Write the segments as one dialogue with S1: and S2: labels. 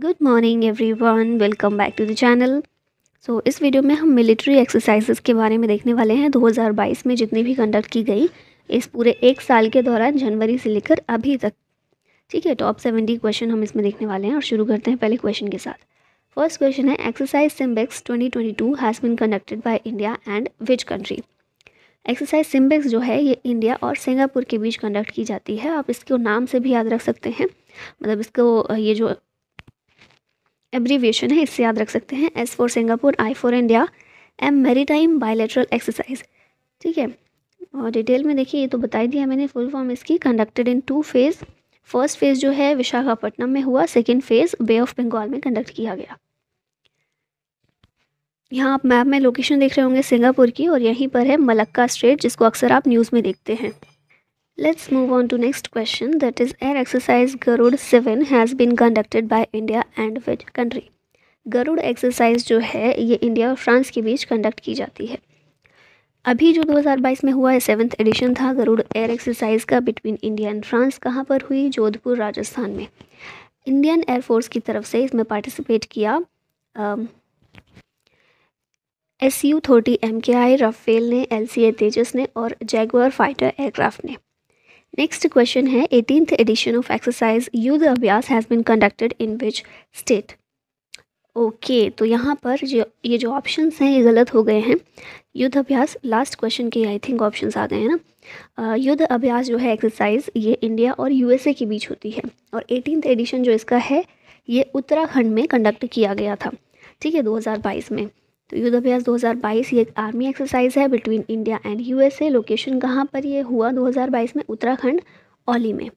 S1: Good morning one welcome back to the channel so इस video में हम military exercises के बारे में देखने वाले हैं 2022 में जितनी भी कंडक्ट की गई इस पूरे एक साल के दौरान जनवरी से लेकर अभी तक ठीक है टॉप 70 क्वेश्चन हम इसमें देखने वाले हैं और शुरू करते हैं पहले क्वेश्चन के साथ फर्स्ट क्वेश्चन है exercise SIMBEX two has been conducted by India and which country exercise SIMBEX जो है ये इंडिया और सिंगापुर के बीच कंडक्ट की जाती है आप इसको नाम से भी याद रख सकते हैं मतलब इसको ये जो एब्रीविएशन है इससे याद रख सकते हैं S for Singapore I for India maritime bilateral exercise ठीक है और डिटेल में देखिए ये तो बता दिया मैंने फुल फॉर्म इसकी conducted in two phase first phase जो है विशाखापट्टनम में हुआ second phase bay of Bengal में कंडक्ट किया गया यहाँ आप मैप में लोकेशन देख रहे होंगे सिंगापुर की और यहीं पर है मलक्का स्ट्रेट जिसको अक्सर आप न्यूज़ में देखते हैं Let's move on to next question that is air exercise Garud 7 has been conducted by India and which country? Garuda exercise जो है ये इंडिया और फ्रांस के बीच कंडक्ट की जाती है अभी जो 2022 में हुआ है सेवन्थ एडिशन था गरुड़ एयर एक्सरसाइज का बिटवीन इंडिया एंड फ्रांस कहाँ पर हुई जोधपुर राजस्थान में इंडियन एयरफोर्स की तरफ से इसमें पार्टिसिपेट किया एस यू थर्टी एम के आई राफेल ने एल सी ए तेजस ने और जैगवर फाइटर एयरक्राफ्ट ने नेक्स्ट क्वेश्चन है eighteenth edition of exercise Yudh Abhyas has been conducted in which state okay तो यहाँ पर जो ये जो ऑप्शन हैं ये गलत हो गए हैं युद्ध अभ्यास लास्ट क्वेश्चन के आई थिंक ऑप्शन आ गए हैं ना युद्ध अभ्यास जो है एक्सरसाइज ये इंडिया और यूएसए के बीच होती है और एटीनथ एडिशन जो इसका है ये उत्तराखंड में कंडक्ट किया गया था ठीक है 2022 में तो युद्धाभ्यास 2022 ये एक आर्मी एक्सरसाइज है between India and USA location कहाँ पर ये हुआ 2022 में उत्तराखंड ओली में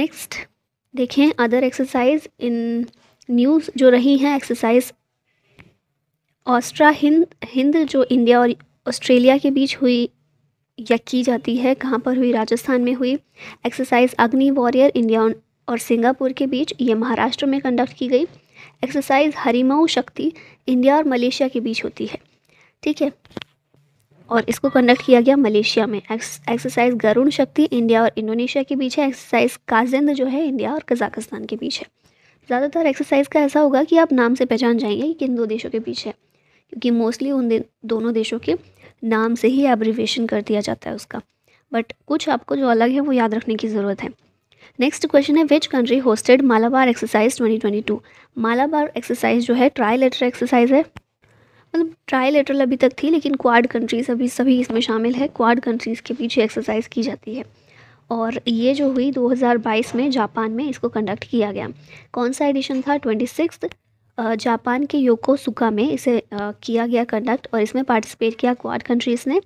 S1: नेक्स्ट देखें अदर एक्सरसाइज इन न्यूज़ जो रही हैं एक्सरसाइज ऑस्ट्रा हिंद हिंद जो इंडिया और ऑस्ट्रेलिया के बीच हुई या की जाती है कहाँ पर हुई राजस्थान में हुई एक्सरसाइज अग्नि वॉरियर इंडिया और सिंगापुर के बीच ये महाराष्ट्र में कंडक्ट की गई एक्सरसाइज हरिमाऊ शक्ति इंडिया और मलेशिया के बीच होती है ठीक है और इसको कंडक्ट किया गया मलेशिया में एक्सरसाइज गरुण शक्ति इंडिया और इंडोनेशिया के बीच है एक्सरसाइज काजिंद जो है इंडिया और कजाकिस्तान के बीच है ज़्यादातर एक्सरसाइज का ऐसा होगा कि आप नाम से पहचान जाएंगे कि किन दो देशों के बीच है क्योंकि मोस्टली उन दे, दोनों देशों के नाम से ही एब्रिवेशन कर दिया जाता है उसका बट कुछ आपको जो अलग है वो याद रखने की ज़रूरत है नेक्स्ट क्वेश्चन है which country hosted Malabar exercise 2022 Malabar exercise जो है ट्राई लेटर एक्सरसाइज है मतलब ट्राई लेटरल अभी तक थी लेकिन क्वाड कंट्रीज अभी सभी इसमें शामिल है क्वाड कंट्रीज़ के पीछे एक्सरसाइज की जाती है और ये जो हुई 2022 में जापान में इसको कंडक्ट किया गया कौन सा एडिशन था ट्वेंटी सिक्स जापान के योको योकोसुका में इसे किया गया कंडक्ट और इसमें पार्टिसिपेट किया क्वाड कंट्रीज़ ने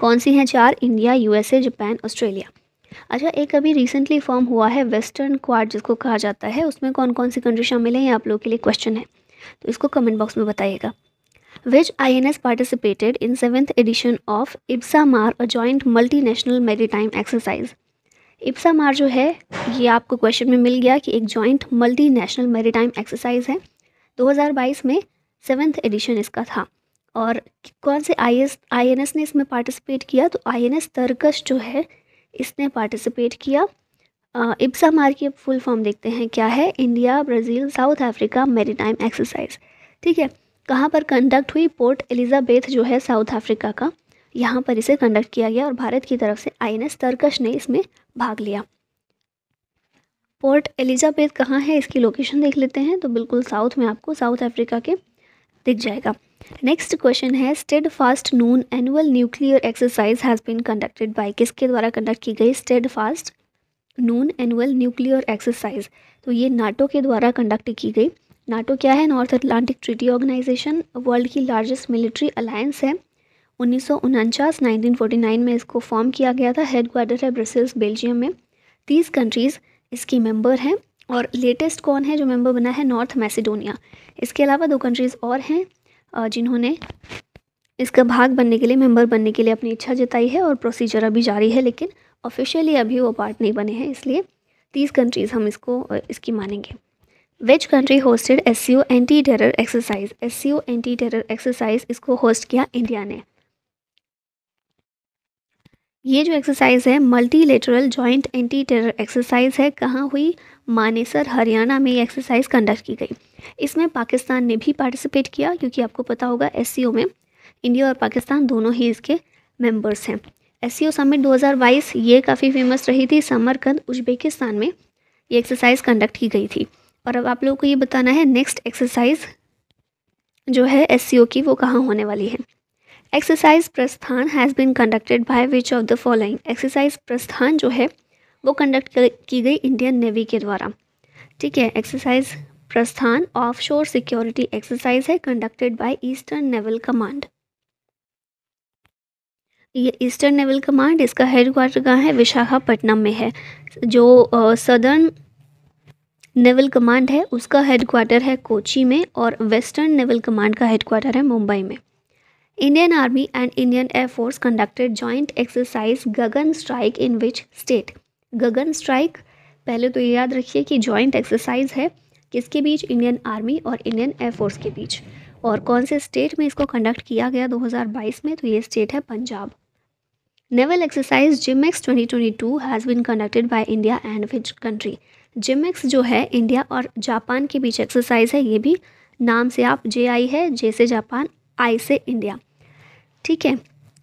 S1: कौन सी हैं चार इंडिया यूएसए जापान ऑस्ट्रेलिया अच्छा एक अभी रिसेंटली फॉर्म हुआ है वेस्टर्न क्वाड जिसको कहा जाता है उसमें कौन कौन सी कंट्री शामिल है ये आप लोगों के लिए क्वेश्चन है तो इसको कमेंट बॉक्स में बताइएगा which I which INS participated in 7th edition joint multinational maritime exercise exercise. मार जो है ये आपको क्वेश्चन में मिल गया कि एक joint multinational maritime exercise है 2022 में सेवेंथ एडिशन इसका था और कौन से I S I N S ने इसमें पार्टिसिपेट किया तो आई एन एस तर्कश जो है इसने पार्टिसिपेट किया इब्सा मार की फुल फॉर्म देखते हैं क्या है इंडिया ब्राज़ील साउथ अफ्रीका मेरी एक्सरसाइज ठीक है कहाँ पर कंडक्ट हुई पोर्ट एलिजाबेथ जो है साउथ अफ्रीका का यहाँ पर इसे कंडक्ट किया गया और भारत की तरफ से आई एन तर्कश ने इसमें भाग लिया पोर्ट एलिजाबेथ कहाँ है इसकी लोकेशन देख लेते हैं तो बिल्कुल साउथ में आपको साउथ अफ्रीका के दिख जाएगा नेक्स्ट क्वेश्चन है Steadfast Noon annual nuclear exercise has been conducted by किसके द्वारा कंडक्ट की गई Steadfast Noon annual nuclear exercise तो ये नाटो के द्वारा कंडक्ट की गई नाटो क्या है North Atlantic Treaty Organization world की लार्जेस्ट मिलिट्री अलायंस है उन्नीस सौ नाइन में इसको फॉर्म किया गया था हेड क्वार्टर है ब्रसेल्स बेल्जियम में तीस कंट्रीज़ इसकी मेंबर हैं और लेटेस्ट कौन है जो मेंबर बना है नॉर्थ मैसेडोनिया इसके अलावा दो कंट्रीज़ और हैं जिन्होंने इसका भाग बनने के लिए मेंबर बनने के लिए अपनी इच्छा जताई है और प्रोसीजर अभी जारी है लेकिन ऑफिशियली अभी वो पार्ट नहीं बने हैं इसलिए तीस कंट्रीज़ हम इसको इसकी मानेंगे which country hosted S C O anti terror exercise S C O anti terror exercise इसको होस्ट किया इंडिया ने ये जो एक्सरसाइज है multilateral joint anti terror exercise है कहाँ हुई मानेसर हरियाणा में ये एक्सरसाइज कंडक्ट की गई इसमें पाकिस्तान ने भी पार्टिसिपेट किया क्योंकि आपको पता होगा एस में इंडिया और पाकिस्तान दोनों ही इसके मेंबर्स हैं एस सी ओ समिट दो ये काफ़ी फेमस रही थी समरकंद उज्बेकिस्तान में ये एक्सरसाइज कंडक्ट की गई थी और अब आप लोगों को ये बताना है नेक्स्ट एक्सरसाइज जो है एस की वो कहाँ होने वाली है exercise Prasthan has been conducted by which of the following exercise Prasthan जो है वो कंडक्ट की गई इंडियन नेवी के द्वारा ठीक है exercise Prasthan offshore security exercise है conducted by Eastern Naval Command ये ईस्टर्न नेवल कमांड इसका हेड क्वार्टर कहाँ है विशाखापट्टनम में है जो सदर्न नेवल कमांड है उसका हेड क्वार्टर है कोची में और वेस्टर्न नेवल कमांड का हेड क्वार्टर है मुंबई में Indian Army and Indian Air Force conducted joint exercise Gagan Strike in which state Gagan Strike पहले तो ये याद रखिए कि जॉइंट एक्सरसाइज है किसके बीच इंडियन आर्मी और इंडियन एयरफोर्स के बीच और कौन से स्टेट में इसको कंडक्ट किया गया 2022 में तो ये स्टेट है Punjab naval exercise twenty 2022 has been conducted by India and which country JIMEX जो है इंडिया और जापान के बीच एक्सरसाइज है ये भी नाम से आप जे आई है जे से जापान आई से इंडिया ठीक है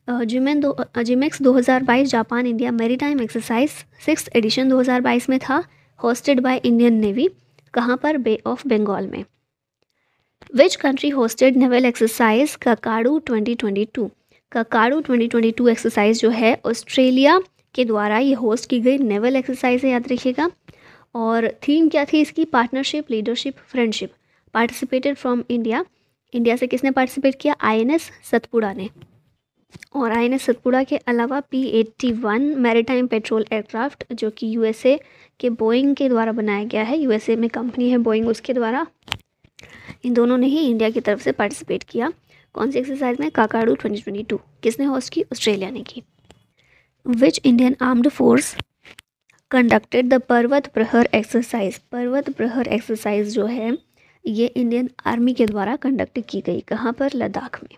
S1: जिमेन दो JIMEX 2022 Japan India maritime exercise six edition 2022 में था होस्टेड बाय इंडियन नेवी कहाँ पर बे ऑफ बंगाल में which country hosted naval exercise Kakadu 2022 Kakadu 2022 exercise जो है ऑस्ट्रेलिया के द्वारा ये होस्ट की गई नेवल एक्सरसाइज है याद रखिएगा और थीम क्या थी इसकी partnership leadership friendship participated from India India से किसने पार्टिसिपेट किया आईएनएस सतपुड़ा ने और आई एन एस सतपुड़ा के अलावा P eighty one maritime patrol aircraft जो कि यू एस ए के बोइंग के द्वारा बनाया गया है यू एस ए में कंपनी है बोइंग उसके द्वारा इन दोनों ने ही इंडिया की तरफ से पार्टिसिपेट किया कौन सी एक्सरसाइज में काकाडू ट्वेंटी ट्वेंटी टू किसने होस्ट की ऑस्ट्रेलिया ने की which Indian armed force conducted the Parvat Prahar exercise पर्वत प्रहर एक्सरसाइज जो है ये इंडियन आर्मी के द्वारा कंडक्ट की गई कहाँ पर लद्दाख में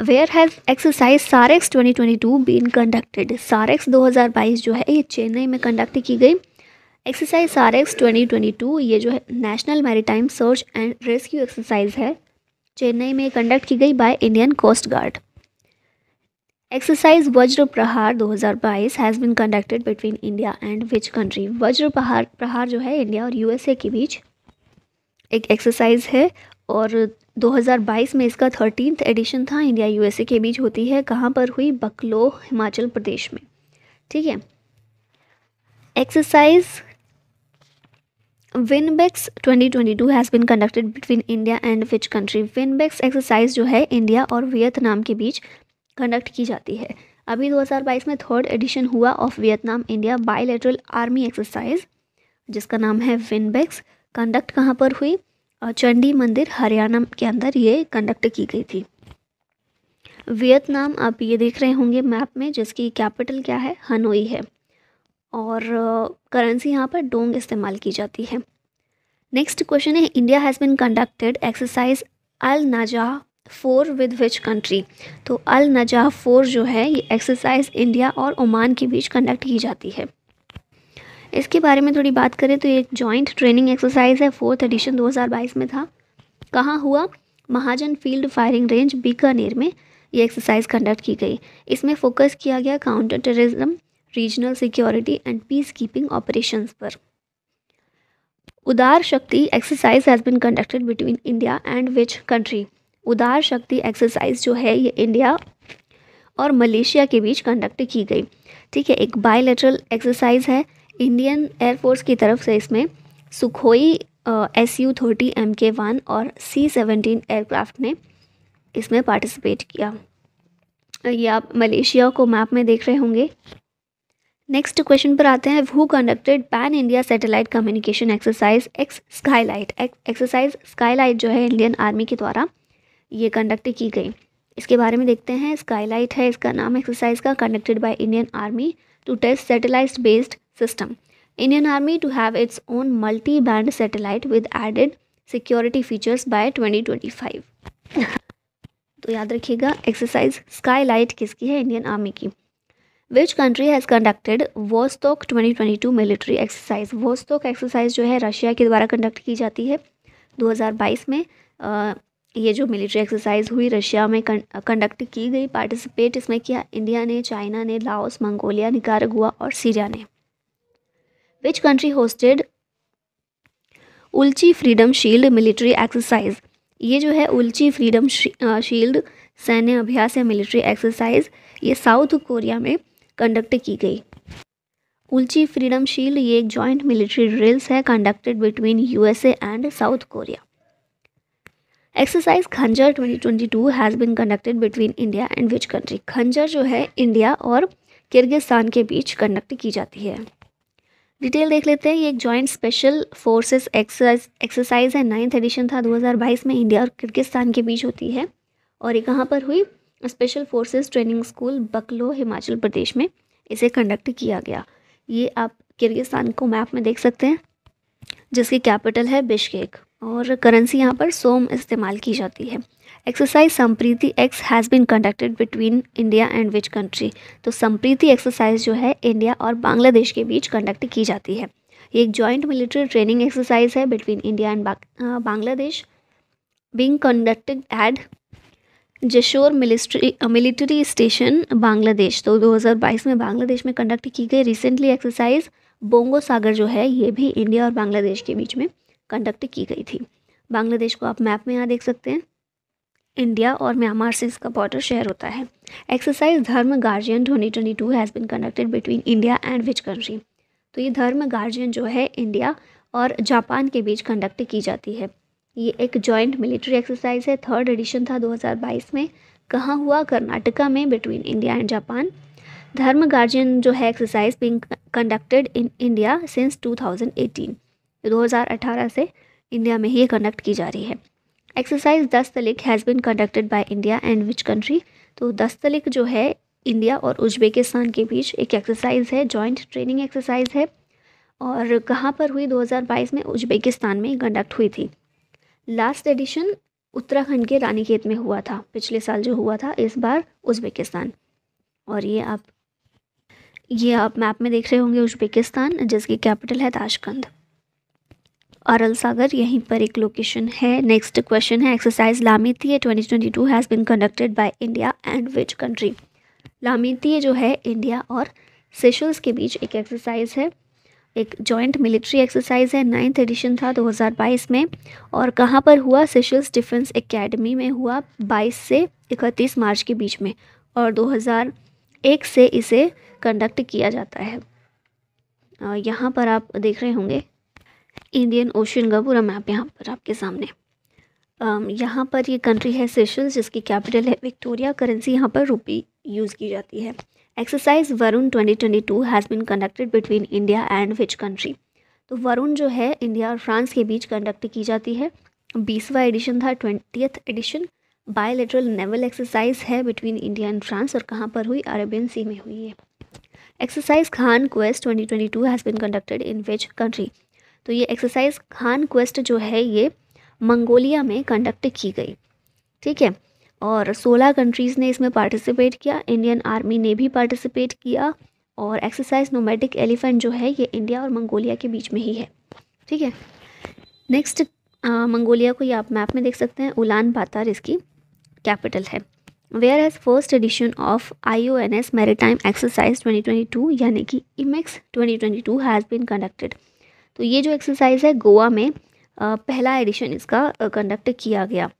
S1: where have exercise SAREX 2022 been conducted SAREX 2022 जो है ये चेन्नई में कंडक्ट की गई एक्सरसाइज सारेक्स 2022 ये जो है national maritime search and rescue exercise है चेन्नई में कंडक्ट की गई by Indian Coast guard exercise Vajra Prahar 2022 has been conducted between India and which country Vajra Prahar प्रहार जो है इंडिया और यूएसए के बीच एक एक्सरसाइज है और 2022 में इसका थर्टीन एडिशन था इंडिया यूएसए के बीच होती है कहाँ पर हुई बकलो हिमाचल प्रदेश में ठीक है exercise VINBAX 2022 has been conducted between India and which country VINBAX exercise जो है इंडिया और वियतनाम के बीच कंडक्ट की जाती है अभी 2022 में थर्ड एडिशन हुआ of Vietnam India bilateral army exercise जिसका नाम है विनबेक्स कंडक्ट कहाँ पर हुई चंडी मंदिर हरियाणा के अंदर ये कंडक्ट की गई थी वियतनाम आप ये देख रहे होंगे मैप में जिसकी कैपिटल क्या है हनोई है और करेंसी यहाँ पर डोंग इस्तेमाल की जाती है नेक्स्ट क्वेश्चन है India has been conducted exercise Al Najah four with which country तो अल नजा फोर जो है ये एक्सरसाइज इंडिया और ओमान के बीच कंडक्ट की जाती है इसके बारे में थोड़ी बात करें तो ये जॉइंट ट्रेनिंग एक्सरसाइज है फोर्थ एडिशन 2022 में था कहाँ हुआ Mahajan field firing range Bikaner में ये एक्सरसाइज कंडक्ट की गई इसमें फोकस किया गया counter terrorism regional security and peace keeping operations पर Udara Shakti exercise has been conducted between India and which country Udara Shakti exercise जो है ये इंडिया और मलेशिया के बीच कंडक्ट की गई ठीक है एक बायलेटरल एक्सरसाइज है इंडियन एयरफोर्स की तरफ से इसमें Sukhoi S U thirty M K one और सी सेवेंटीन एयरक्राफ्ट ने इसमें पार्टिसिपेट किया ये आप मलेशिया को मैप में देख रहे होंगे नेक्स्ट क्वेश्चन पर आते हैं who conducted pan India satellite communication exercise ex Skylight exercise Skylight जो है इंडियन आर्मी के द्वारा ये कंडक्ट की गई इसके बारे में देखते हैं स्काईलाइट है इसका नाम एक्सरसाइज का conducted by Indian Army to test satellite based system. Indian Army to have its own multi-band satellite with added security features by 2025. तो याद रखिएगा एक्सरसाइज स्काई लाइट किसकी है इंडियन आर्मी की which country has conducted Vostok 2022 military exercise Vostok exercise जो है Russia के द्वारा कंडक्ट की जाती है 2022 में आ, ये जो मिलिट्री एक्सरसाइज हुई रशिया में कंडक्ट की गई पार्टिसिपेट इसमें किया इंडिया ने चाइना ने लाओस मंगोलिया निकारगुआ और सीरिया ने which country hosted Ulchi Freedom Shield military exercise ये जो है उल्ची फ्रीडम शील्ड सैन्य अभ्यास या मिलिट्री एक्सरसाइज ये साउथ कोरिया में कंडक्ट की गई उल्ची फ्रीडम शील्ड ये एक जॉइंट मिलिट्री ड्रिल्स है conducted between USA and South Korea exercise Khanjar 2022 has been conducted between India and which country Khanjar जो है इंडिया और किर्गिस्तान के बीच कंडक्ट की जाती है डिटेल देख लेते हैं ये एक जॉइंट स्पेशल फोर्सेस एक्सरसाइज है नाइन्थ एडिशन था 2022 में इंडिया और किर्गिस्तान के बीच होती है और ये कहाँ पर हुई स्पेशल फोर्सेस ट्रेनिंग स्कूल बकलो हिमाचल प्रदेश में इसे कंडक्ट किया गया ये आप किर्गिस्तान को मैप में देख सकते हैं जिसकी कैपिटल है बिश्केक और करेंसी यहाँ पर सोम इस्तेमाल की जाती है exercise Sampriti X has been conducted between India and which country तो संप्रीति एक्सरसाइज जो है इंडिया और बांग्लादेश के बीच कंडक्ट की जाती है ये एक जॉइंट मिलिट्री ट्रेनिंग एक्सरसाइज है between India and Bangladesh being conducted at Jashore military military station Bangladesh तो 2022 में बांग्लादेश में कंडक्ट की गई रिसेंटली एक्सरसाइज बोंगो सागर जो है ये भी इंडिया और बांग्लादेश के बीच में कंडक्ट की गई थी बांग्लादेश को आप मैप में यहाँ देख सकते हैं इंडिया और म्यांमार से इसका बॉर्डर शेयर होता है exercise Dharma Guardian twenty twenty two has been conducted between India and which country तो ये धर्म गार्जियन जो है इंडिया और जापान के बीच कंडक्ट की जाती है ये एक जॉइंट मिलिट्री एक्सरसाइज है थर्ड एडिशन था 2022 में कहाँ हुआ कर्नाटका में between India and Japan Dharma Guardian जो है exercise being conducted in India since 2018 2018 से इंडिया में ही कंडक्ट की जा रही है exercise Dustlik has been conducted by India and which country तो दस्तलिक जो है इंडिया और उज्बेकिस्तान के बीच एक एक्सरसाइज है जॉइंट ट्रेनिंग एक्सरसाइज है और कहाँ पर हुई 2022 में उज्बेकिस्तान में कंडक्ट हुई थी लास्ट एडिशन उत्तराखंड के रानीखेत में हुआ था पिछले साल जो हुआ था इस बार उज्बेकिस्तान और ये आप ये आप मैप में देख रहे होंगे उज्बेकिस्तान जिसकी कैपिटल है ताशकंद अरल सागर यहीं पर एक लोकेशन है नेक्स्ट क्वेश्चन है exercise Lamitiye twenty twenty two has been conducted by India and which country Lamitiye जो है इंडिया और सेशल्स के बीच एक एक्सरसाइज है एक जॉइंट मिलिट्री एक्सरसाइज है नाइन्थ एडिशन था 2022 में और कहाँ पर हुआ सेशल्स डिफेंस एकेडमी में हुआ 22 से 31 मार्च के बीच में और 2001 से इसे कंडक्ट किया जाता है यहाँ पर आप देख रहे होंगे इंडियन ओशन का पूरा मैप यहाँ पर आपके सामने यहाँ पर ये कंट्री है सेशल्स जिसकी कैपिटल है विक्टोरिया करेंसी यहाँ पर रुपी यूज़ की जाती है exercise Varun 2022 has been conducted between India and which country तो वरुण जो है इंडिया और फ्रांस के बीच कंडक्ट की जाती है बीसवा एडिशन था twentieth edition bilateral naval exercise है बिटवीन इंडिया एंड फ्रांस और कहाँ पर हुई अरेबियन सी में हुई है exercise Khaan Quest two has been conducted in which country तो ये एक्सरसाइज खान क्वेस्ट जो है ये मंगोलिया में कंडक्ट की गई ठीक है और 16 कंट्रीज़ ने इसमें पार्टिसिपेट किया इंडियन आर्मी ने भी पार्टिसिपेट किया और एक्सरसाइज नोमेटिक एलिफेंट जो है ये इंडिया और मंगोलिया के बीच में ही है ठीक है नेक्स्ट मंगोलिया को ये आप मैप में देख सकते हैं उलान बातार इसकी कैपिटल है where as first edition of I O N S time exercise twenty twenty two यानी कि IMEX twenty twenty two has been conducted तो ये जो एक्सरसाइज है गोवा में पहला एडिशन इसका कंडक्ट किया गया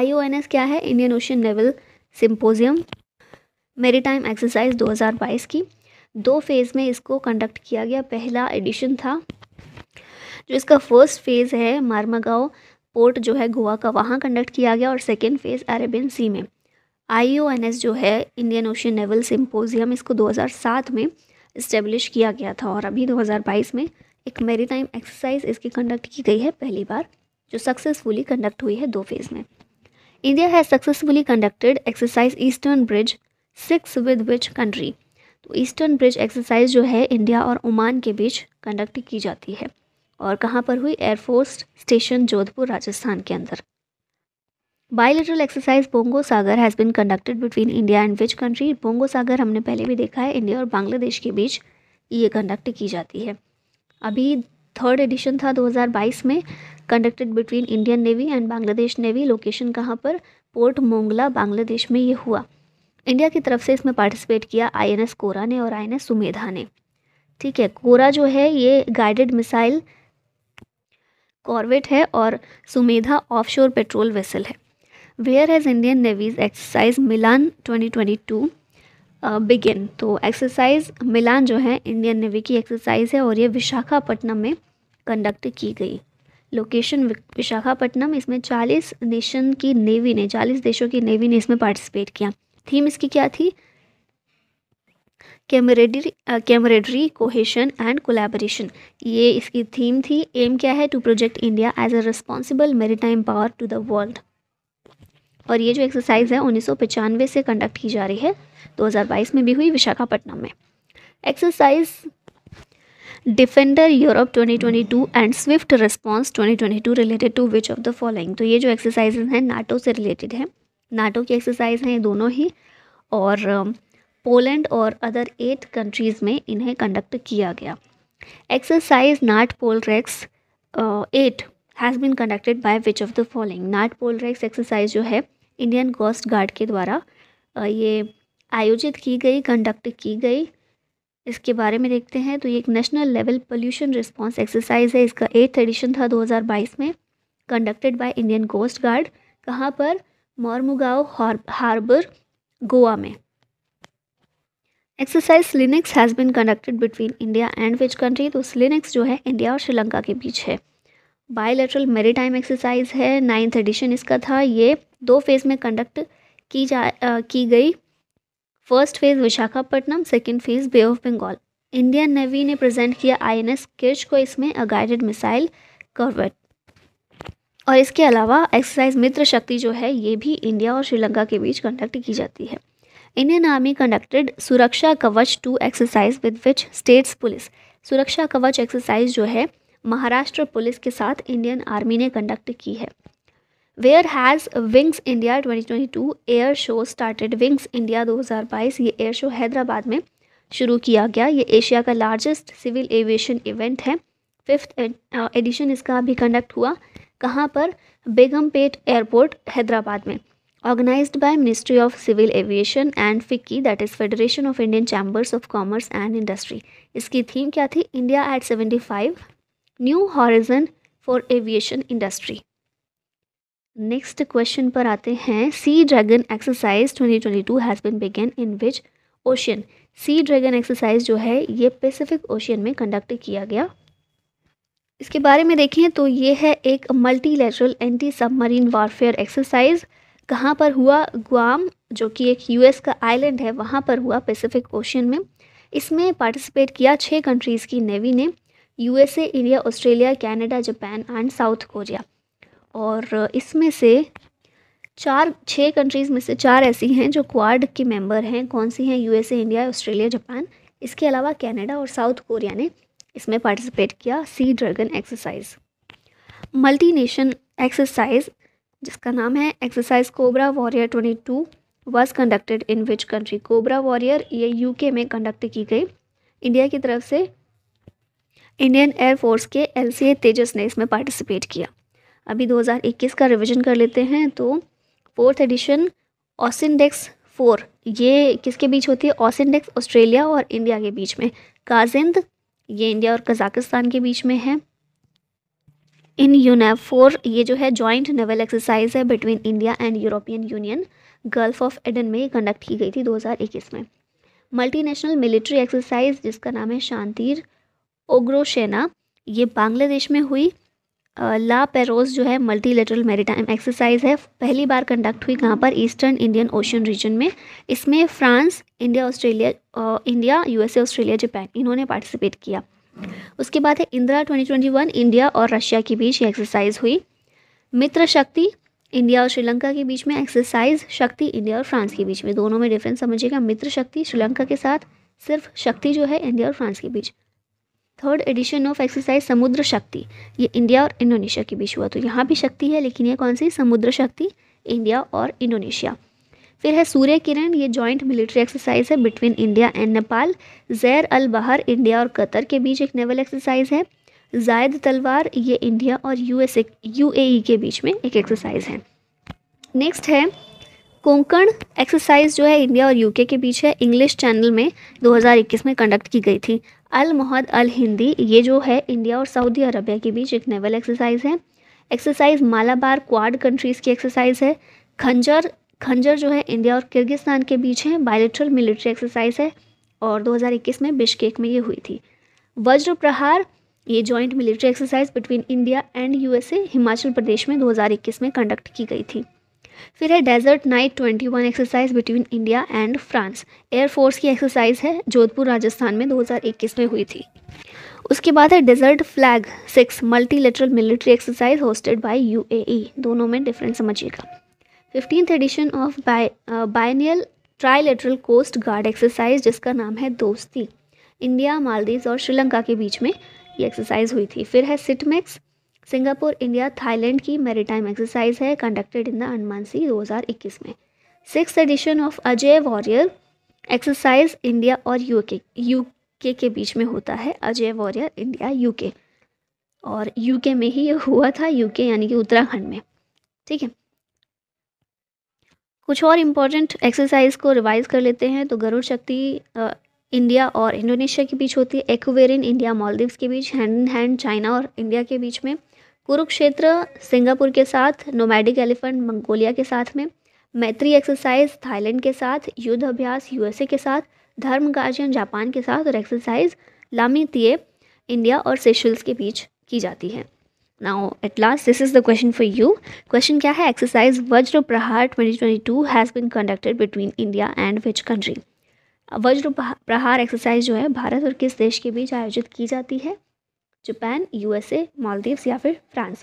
S1: आई क्या है Indian Ocean Naval Symposium maritime exercise 2022 की दो फेज़ में इसको कंडक्ट किया गया पहला एडिशन था जो इसका फर्स्ट फेज़ है मारमागाव पोर्ट जो है गोवा का वहाँ कंडक्ट किया गया और सेकेंड फेज़ अरेबियन सी में आई जो है इंडियन ओशन नेवल सिम्पोजियम इसको 2007 में इस्टेब्लिश किया गया था और अभी 2022 में एक मेरीटाइम एक्सरसाइज इसकी कंडक्ट की गई है पहली बार जो सक्सेसफुली कंडक्ट हुई है दो फेज़ में India has successfully conducted exercise Eastern Bridge six with which country तो ईस्टर्न ब्रिज एक्सरसाइज जो है इंडिया और ओमान के बीच कंडक्ट की जाती है और कहाँ पर हुई एयरफोर्स स्टेशन जोधपुर राजस्थान के अंदर bilateral exercise Bongo Sagar has been conducted between India and which country Bongo Sagar हमने पहले भी देखा है इंडिया और बांग्लादेश के बीच ये कंडक्ट की जाती है अभी थर्ड एडिशन था 2022 में conducted between Indian Navy and Bangladesh Navy location कहाँ पर पोर्ट मोंगला बांग्लादेश में ये हुआ इंडिया की तरफ से इसमें पार्टिसिपेट किया आईएनएस कोरा ने और आईएनएस सुमेधा ने ठीक है कोरा जो है ये गाइडेड मिसाइल कॉर्वेट है और सुमेधा ऑफशोर पेट्रोल वेसल है where has Indian Navy's exercise Milan twenty begin तो एक्सरसाइज मिलान जो है इंडियन नेवी की एक्सरसाइज है और ये विशाखापट्टनम में कंडक्ट की गई लोकेशन विशाखापट्टनम इसमें 40 नेशन की नेवी ने 40 देशों की नेवी ने इसमें पार्टिसिपेट किया थीम इसकी क्या थी camaraderie camaraderie cohesion and collaboration ये इसकी थीम थी एम क्या है to project India as a responsible time power to the world और ये जो एक्सरसाइज है उन्नीस से कंडक्ट की जा रही है 2022 में भी हुई विशाखापट्टनम में exercise Defender Europe 2022 and Swift Response 2022 related to which of the following तो ये जो एक्सरसाइजेज हैं नाटो से रिलेटेड है नाटो की एक्सरसाइज हैं ये दोनों ही और पोलैंड um, और अदर एट कंट्रीज़ में इन्हें कंडक्ट किया गया exercise NATPOLREX eight has been conducted by which of the following NATPOLREX exercise जो है इंडियन कोस्ट गार्ड के द्वारा ये आयोजित की गई कंडक्ट की गई इसके बारे में देखते हैं तो ये एक national level pollution response exercise है इसका एट्थ एडिशन था 2022 में conducted by Indian Coast Guard कहाँ पर मॉर्मुगाओ हार्बर गोवा में exercise SLINEX has been conducted between India and which country तो स्लिनिक्स जो है इंडिया और श्रीलंका के बीच है बायोलेट्रल मेरी एक्सरसाइज है नाइन्थ एडिशन इसका था ये दो फेज़ में कंडक्ट की जा आ, की गई first phase Visakhapatnam second phase bay of Bengal Indian Navy ने प्रेजेंट किया आईएनएस किर्च को इसमें अ गाइडेड मिसाइल करवट और इसके अलावा एक्सरसाइज मित्र शक्ति जो है ये भी इंडिया और श्रीलंका के बीच कंडक्ट की जाती है Indian army conducted Suraksha Kavach two exercise with which states police Suraksha Kavach exercise जो है महाराष्ट्र पुलिस के साथ इंडियन आर्मी ने कंडक्ट की है where has wings India 2022 air show started wings India 2022 ये एयर शो हैदराबाद में शुरू किया गया ये एशिया का लार्जेस्ट सिविल एविएशन इवेंट है फिफ्थ एडिशन uh, इसका अभी कंडक्ट हुआ कहाँ पर बेगमपेट एयरपोर्ट हैदराबाद में organise by ministry of civil aviation and FICCI that is federation of Indian chambers of commerce and industry इसकी थीम क्या थी India at seventy five new horizon for aviation industry next question पर आते हैं sea dragon exercise 2022 has been begun in which ocean sea dragon exercise जो है ये Pacific ocean में कंडक्ट किया गया इसके बारे में देखें तो ये है एक multilateral anti submarine warfare exercise कहाँ पर हुआ गुआम जो कि एक यूएस का आइलैंड है वहाँ पर हुआ पैसिफिक ओशियन में इसमें पार्टिसिपेट किया छः कंट्रीज़ की नेवी ने USA India Australia Canada Japan and South Korea और इसमें से चार छः कंट्रीज़ में से चार ऐसी हैं जो क्वाड के मेंबर हैं कौन सी हैं यूएसए इंडिया ऑस्ट्रेलिया जापान इसके अलावा कनाडा और साउथ कोरिया ने इसमें पार्टिसिपेट किया sea dragon exercise multi nation exercise जिसका नाम है exercise cobra warrior twenty two was conducted in which country cobra warrior ये यू में कंडक्ट की गई इंडिया की तरफ से इंडियन एयरफोर्स के एल तेजस ने इसमें पार्टिसिपेट किया अभी 2021 का रिवीजन कर लेते हैं तो फोर्थ एडिशन ऑसिनडेक्स फोर ये किसके बीच होती है ऑसिनडेक्स ऑस्ट्रेलिया और इंडिया के बीच में काजिंद ये इंडिया और कजाकिस्तान के बीच में है इन फोर ये जो है जॉइंट नेवल एक्सरसाइज है between India and European Union Gulf of Aden में कंडक्ट की गई थी 2021 में मल्टीनेशनल मिलिट्री एक्सरसाइज जिसका नाम है शांतिर ओग्रोशेना ये बांग्लादेश में हुई ला पेरोस जो है मल्टी लेटरल मेरीटाइम एक्सरसाइज है पहली बार कंडक्ट हुई कहाँ पर ईस्टर्न इंडियन ओशन रीजन में इसमें France India Australia India USA Australia Japan इन्होंने पार्टिसिपेट किया उसके बाद है इंदिरा 2021 इंडिया और रशिया के बीच ये एक्सरसाइज हुई मित्र शक्ति इंडिया और श्रीलंका के बीच में एक्सरसाइज शक्ति इंडिया और फ्रांस के बीच में दोनों में डिफरेंस समझिएगा मित्र शक्ति श्रीलंका के साथ सिर्फ शक्ति जो है इंडिया और फ्रांस के बीच third edition of exercise Samudra Shakti ये इंडिया और इंडोनेशिया के बीच हुआ तो यहाँ भी शक्ति है लेकिन ये कौन सी समुद्र शक्ति इंडिया और इंडोनेशिया फिर है सूर्य किरण ये जॉइंट मिलिट्री एक्सरसाइज है बिटवीन इंडिया एंड नेपाल जैर अल बहर इंडिया और कतर के बीच एक नेवल एक्सरसाइज है जायद तलवार ये इंडिया और यूएसए यूएई e के बीच में एक एक्सरसाइज है नेक्स्ट है कोंकण एक्सरसाइज जो है इंडिया और यूके के बीच है इंग्लिश चैनल में 2021 में कंडक्ट की गई थी अल महद अल हिंदी ये जो है इंडिया और सऊदी अरबिया के बीच एक नेवल एक्सरसाइज है एक्सरसाइज मालाबार क्वाड कंट्रीज़ की एक्सरसाइज है खंजर खंजर जो है इंडिया और किर्गिस्तान के बीच है बायोलिट्रल मिलिट्री एक्सरसाइज है और 2021 में बिश्केक में ये हुई थी वज्र प्रहार ये joint military exercise between India and USA Himachal Pradesh में 2021 में कंडक्ट की गई थी फिर है desert knight twenty one exercise between India and France air force की एक्सरसाइज है जोधपुर राजस्थान में 2021 में हुई थी उसके बाद है desert flag six multilateral military exercise hosted by UAE दोनों में डिफरेंस समझिएगा fifteenth edition of by biennial trilateral coast guard exercise जिसका नाम है दोस्ती इंडिया मालदीव और श्रीलंका के बीच में ये एक्सरसाइज हुई थी फिर है सिटमैक्स सिंगापुर इंडिया थाईलैंड की मेरीटाइम एक्सरसाइज है conducted in the Andaman sea 2021 में six edition of Ajay warrior exercise India और यूके यूके के बीच में होता है अजय वॉरियर इंडिया यूके और यूके में ही ये हुआ था यूके यानी कि उत्तराखंड में ठीक है कुछ और इम्पॉर्टेंट एक्सरसाइज को रिवाइज कर लेते हैं तो गरुड़ शक्ति इंडिया और इंडोनेशिया के बीच होती है एक्वेरिन इंडिया मालदीव्स के बीच हैंड इन हैंड चाइना और इंडिया के बीच में कुरुक्षेत्र सिंगापुर के साथ नोमैडिक एलिफेंट मंगोलिया के साथ में मैत्री एक्सरसाइज थाईलैंड के साथ युद्ध अभ्यास यूएसए के साथ धर्म गार्जियन जापान के साथ और एक्सरसाइज लामी इंडिया और सेशल्स के बीच की जाती है now at last this is the question for you question क्या है exercise Vajra Prahar 2022 has been conducted between India and which country Vajra Prahar exercise जो है भारत और किस देश के बीच आयोजित की जाती है जापान यूएसए मालदीव्स या फिर फ्रांस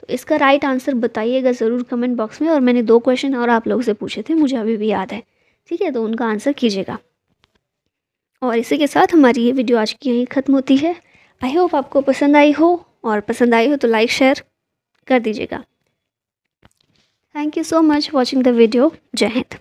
S1: तो इसका राइट आंसर बताइएगा ज़रूर कमेंट बॉक्स में और मैंने दो क्वेश्चन और आप लोगों से पूछे थे मुझे अभी भी याद है ठीक है तो उनका आंसर कीजिएगा और इसी के साथ हमारी ये वीडियो आज की यहीं ख़त्म होती है आई होप आपको पसंद आई हो और पसंद आई हो तो लाइक शेयर कर दीजिएगा thank you so much watching the video जय हिंद